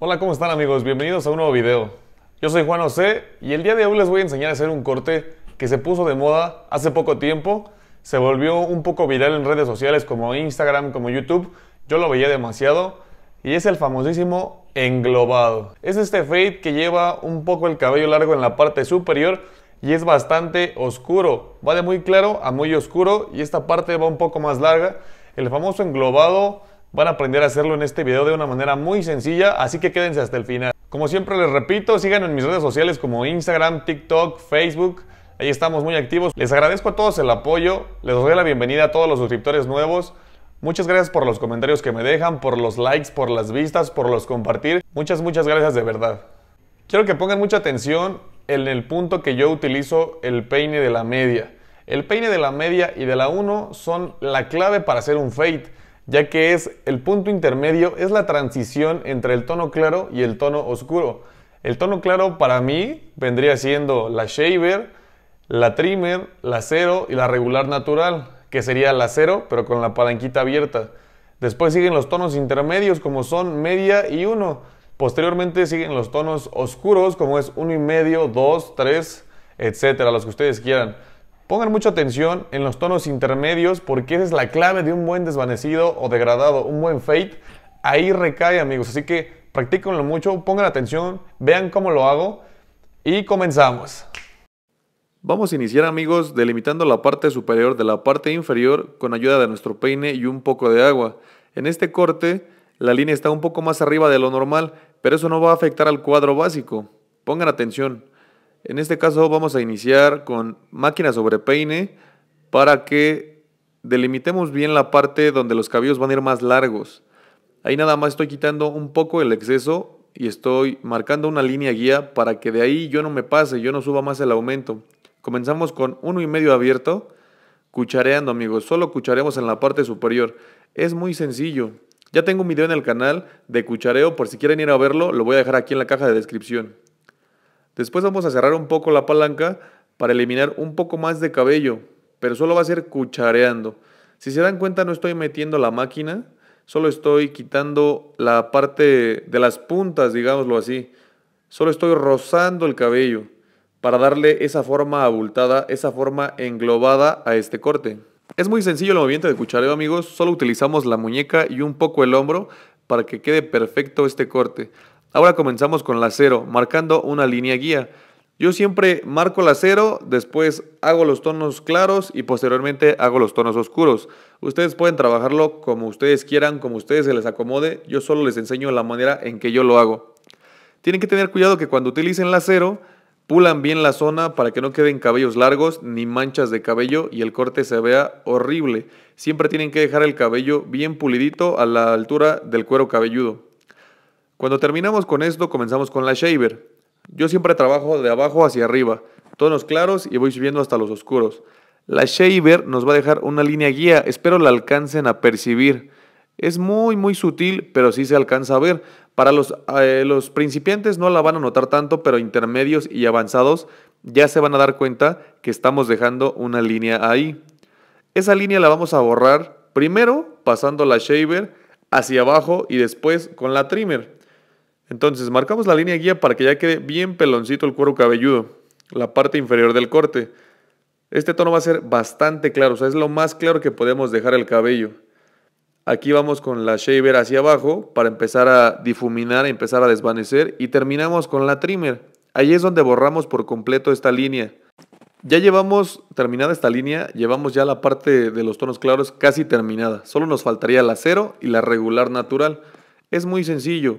Hola, ¿cómo están amigos? Bienvenidos a un nuevo video. Yo soy Juan José y el día de hoy les voy a enseñar a hacer un corte que se puso de moda hace poco tiempo, se volvió un poco viral en redes sociales como Instagram, como YouTube, yo lo veía demasiado y es el famosísimo englobado. Es este fade que lleva un poco el cabello largo en la parte superior y es bastante oscuro, va de muy claro a muy oscuro y esta parte va un poco más larga. El famoso englobado van a aprender a hacerlo en este video de una manera muy sencilla, así que quédense hasta el final. Como siempre les repito, sigan en mis redes sociales como Instagram, TikTok, Facebook. Ahí estamos muy activos. Les agradezco a todos el apoyo. Les doy la bienvenida a todos los suscriptores nuevos. Muchas gracias por los comentarios que me dejan, por los likes, por las vistas, por los compartir. Muchas, muchas gracias de verdad. Quiero que pongan mucha atención en el punto que yo utilizo el peine de la media. El peine de la media y de la 1 son la clave para hacer un fade ya que es el punto intermedio, es la transición entre el tono claro y el tono oscuro. El tono claro para mí vendría siendo la shaver, la trimmer, la cero y la regular natural, que sería la cero pero con la palanquita abierta. Después siguen los tonos intermedios como son media y uno Posteriormente siguen los tonos oscuros como es uno y medio, dos, tres, etcétera, los que ustedes quieran. Pongan mucha atención en los tonos intermedios porque esa es la clave de un buen desvanecido o degradado, un buen fade. Ahí recae, amigos. Así que practíquenlo mucho, pongan atención, vean cómo lo hago y comenzamos. Vamos a iniciar amigos delimitando la parte superior de la parte inferior con ayuda de nuestro peine y un poco de agua. En este corte la línea está un poco más arriba de lo normal, pero eso no va a afectar al cuadro básico. Pongan atención. En este caso vamos a iniciar con máquina sobre peine para que delimitemos bien la parte donde los cabellos van a ir más largos. Ahí nada más estoy quitando un poco el exceso y estoy marcando una línea guía para que de ahí yo no me pase, yo no suba más el aumento. Comenzamos con uno y medio abierto, cuchareando amigos, solo cucharemos en la parte superior. Es muy sencillo. Ya tengo un video en el canal de cuchareo, por si quieren ir a verlo, lo voy a dejar aquí en la caja de descripción. Después vamos a cerrar un poco la palanca para eliminar un poco más de cabello, pero solo va a ser cuchareando. Si se dan cuenta no estoy metiendo la máquina, solo estoy quitando la parte de las puntas, digámoslo así. Solo estoy rozando el cabello para darle esa forma abultada, esa forma englobada a este corte. Es muy sencillo el movimiento de cuchareo amigos, solo utilizamos la muñeca y un poco el hombro para que quede perfecto este corte. Ahora comenzamos con la acero, marcando una línea guía. Yo siempre marco la acero, después hago los tonos claros y posteriormente hago los tonos oscuros. Ustedes pueden trabajarlo como ustedes quieran, como ustedes se les acomode. Yo solo les enseño la manera en que yo lo hago. Tienen que tener cuidado que cuando utilicen la acero, pulan bien la zona para que no queden cabellos largos ni manchas de cabello y el corte se vea horrible. Siempre tienen que dejar el cabello bien pulidito a la altura del cuero cabelludo. Cuando terminamos con esto, comenzamos con la shaver. Yo siempre trabajo de abajo hacia arriba, tonos claros y voy subiendo hasta los oscuros. La shaver nos va a dejar una línea guía, espero la alcancen a percibir. Es muy muy sutil, pero sí se alcanza a ver. Para los, eh, los principiantes no la van a notar tanto, pero intermedios y avanzados ya se van a dar cuenta que estamos dejando una línea ahí. Esa línea la vamos a borrar primero pasando la shaver hacia abajo y después con la trimmer. Entonces, marcamos la línea guía para que ya quede bien peloncito el cuero cabelludo, la parte inferior del corte. Este tono va a ser bastante claro, o sea, es lo más claro que podemos dejar el cabello. Aquí vamos con la shaver hacia abajo para empezar a difuminar, empezar a desvanecer y terminamos con la trimmer. Ahí es donde borramos por completo esta línea. Ya llevamos terminada esta línea, llevamos ya la parte de los tonos claros casi terminada. Solo nos faltaría la cero y la regular natural. Es muy sencillo.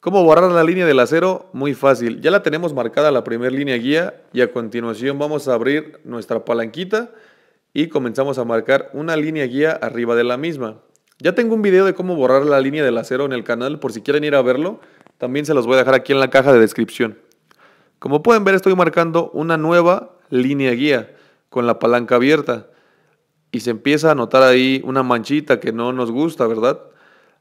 ¿Cómo borrar la línea del acero? Muy fácil. Ya la tenemos marcada la primera línea guía y a continuación vamos a abrir nuestra palanquita y comenzamos a marcar una línea guía arriba de la misma. Ya tengo un video de cómo borrar la línea del acero en el canal por si quieren ir a verlo. También se los voy a dejar aquí en la caja de descripción. Como pueden ver estoy marcando una nueva línea guía con la palanca abierta y se empieza a notar ahí una manchita que no nos gusta, ¿verdad?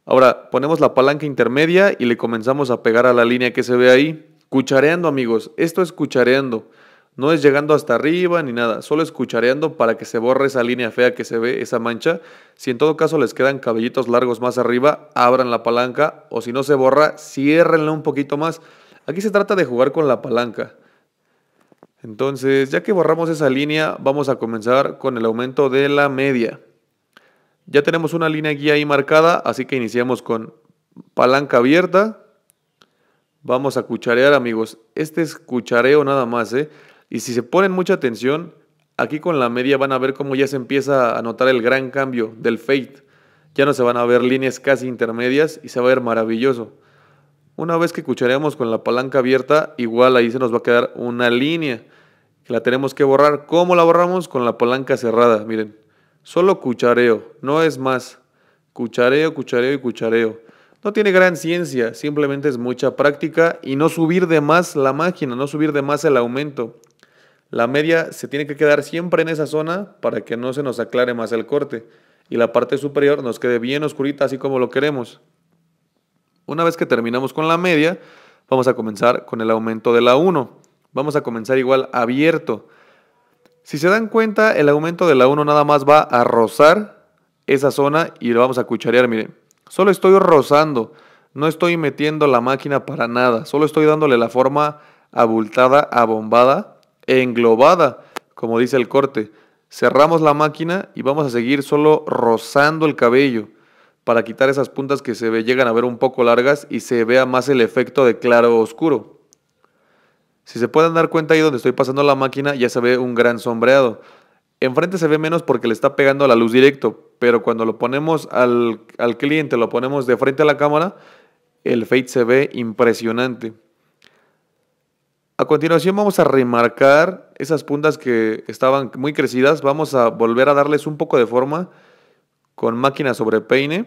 Ahora ponemos la palanca intermedia y le comenzamos a pegar a la línea que se ve ahí. Cuchareando amigos, esto es cuchareando. No es llegando hasta arriba ni nada, solo es cuchareando para que se borre esa línea fea que se ve, esa mancha. Si en todo caso les quedan cabellitos largos más arriba, abran la palanca o si no se borra, ciérrenla un poquito más. Aquí se trata de jugar con la palanca. Entonces, ya que borramos esa línea, vamos a comenzar con el aumento de la media. Ya tenemos una línea guía ahí marcada, así que iniciamos con palanca abierta. Vamos a cucharear, amigos. Este es cuchareo nada más, ¿eh? Y si se ponen mucha atención, aquí con la media van a ver cómo ya se empieza a notar el gran cambio del fade. Ya no se van a ver líneas casi intermedias y se va a ver maravilloso. Una vez que cuchareamos con la palanca abierta, igual ahí se nos va a quedar una línea que la tenemos que borrar. ¿Cómo la borramos? Con la palanca cerrada, miren. Solo cuchareo, no es más. Cuchareo, cuchareo y cuchareo. No tiene gran ciencia, simplemente es mucha práctica y no subir de más la máquina, no subir de más el aumento. La media se tiene que quedar siempre en esa zona para que no se nos aclare más el corte y la parte superior nos quede bien oscurita así como lo queremos. Una vez que terminamos con la media, vamos a comenzar con el aumento de la 1. Vamos a comenzar igual abierto. Si se dan cuenta, el aumento de la 1 nada más va a rozar esa zona y lo vamos a cucharear, miren. Solo estoy rozando, no estoy metiendo la máquina para nada, solo estoy dándole la forma abultada, abombada, englobada, como dice el corte. Cerramos la máquina y vamos a seguir solo rozando el cabello para quitar esas puntas que se llegan a ver un poco largas y se vea más el efecto de claro oscuro. Si se pueden dar cuenta ahí donde estoy pasando la máquina ya se ve un gran sombreado. Enfrente se ve menos porque le está pegando la luz directo, pero cuando lo ponemos al, al cliente, lo ponemos de frente a la cámara, el fade se ve impresionante. A continuación vamos a remarcar esas puntas que estaban muy crecidas. Vamos a volver a darles un poco de forma con máquina sobre peine.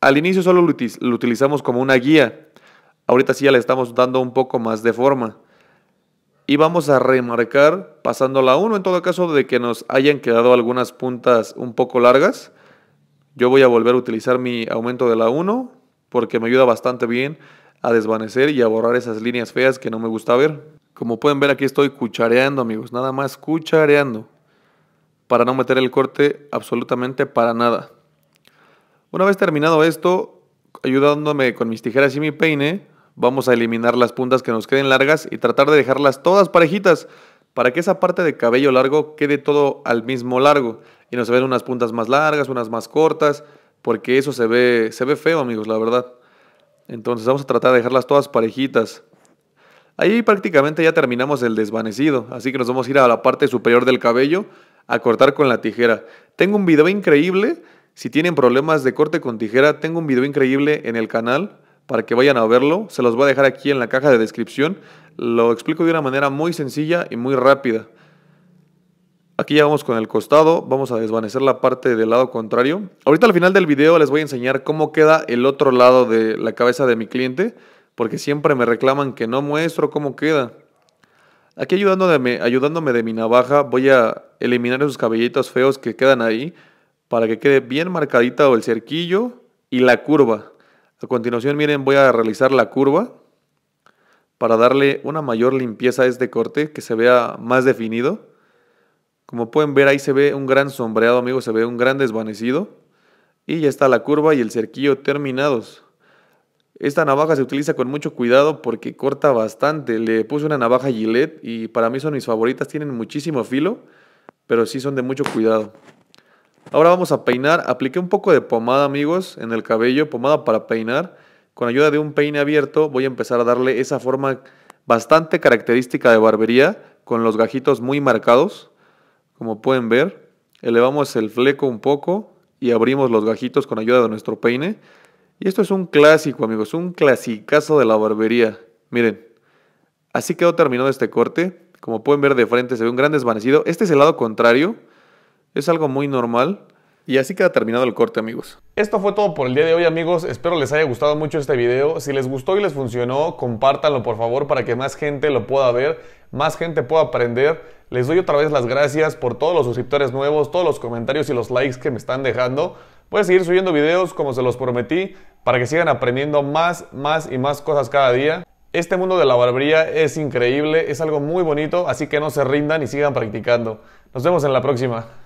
Al inicio solo lo, utilizamos como una guía. Ahorita sí ya le estamos dando un poco más de forma y vamos a remarcar pasando la 1 en todo caso de que nos hayan quedado algunas puntas un poco largas. Yo voy a volver a utilizar mi aumento de la 1 porque me ayuda bastante bien a desvanecer y a borrar esas líneas feas que no me gusta ver. Como pueden ver aquí estoy cuchareando amigos, nada más cuchareando para no meter el corte absolutamente para nada. Una vez terminado esto, ayudándome con mis tijeras y mi peine, Vamos a eliminar las puntas que nos queden largas y tratar de dejarlas todas parejitas para que esa parte de cabello largo quede todo al mismo largo y no se ven unas puntas más largas, unas más cortas, porque eso se ve, se ve feo amigos, la verdad. Entonces vamos a tratar de dejarlas todas parejitas. Ahí prácticamente ya terminamos el desvanecido, así que nos vamos a ir a la parte superior del cabello a cortar con la tijera. Tengo un video increíble, si tienen problemas de corte con tijera, tengo un video increíble en el canal para que vayan a verlo. Se los voy a dejar aquí en la caja de descripción. Lo explico de una manera muy sencilla y muy rápida. Aquí ya vamos con el costado, vamos a desvanecer la parte del lado contrario. Ahorita al final del video les voy a enseñar cómo queda el otro lado de la cabeza de mi cliente, porque siempre me reclaman que no muestro cómo queda. Aquí ayudándome, de mi navaja voy a eliminar esos cabellitos feos que quedan ahí para que quede bien marcadita el cerquillo y la curva. A continuación, miren, voy a realizar la curva para darle una mayor limpieza a este corte, que se vea más definido. Como pueden ver, ahí se ve un gran sombreado, amigos, se ve un gran desvanecido. Y ya está la curva y el cerquillo terminados. Esta navaja se utiliza con mucho cuidado porque corta bastante. Le puse una navaja Gillette y para mí son mis favoritas, tienen muchísimo filo, pero sí son de mucho cuidado. Ahora vamos a peinar. Apliqué un poco de pomada, amigos, en el cabello, pomada para peinar. Con ayuda de un peine abierto voy a empezar a darle esa forma bastante característica de barbería, con los gajitos muy marcados, como pueden ver. Elevamos el fleco un poco y abrimos los gajitos con ayuda de nuestro peine. Y esto es un clásico, amigos, un clasicazo de la barbería. Miren, así quedó terminado este corte. Como pueden ver de frente se ve un gran desvanecido. Este es el lado contrario. Es algo muy normal. Y así queda terminado el corte, amigos. Esto fue todo por el día de hoy, amigos. Espero les haya gustado mucho este video. Si les gustó y les funcionó, compártanlo, por favor, para que más gente lo pueda ver, más gente pueda aprender. Les doy otra vez las gracias por todos los suscriptores nuevos, todos los comentarios y los likes que me están dejando. Voy a seguir subiendo videos, como se los prometí, para que sigan aprendiendo más, más y más cosas cada día. Este mundo de la barbería es increíble, es algo muy bonito, así que no se rindan y sigan practicando. Nos vemos en la próxima.